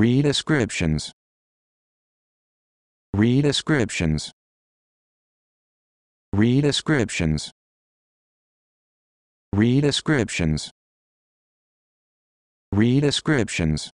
Redescriptions. Redescriptions. Redescriptions. Redescriptions. Redescriptions.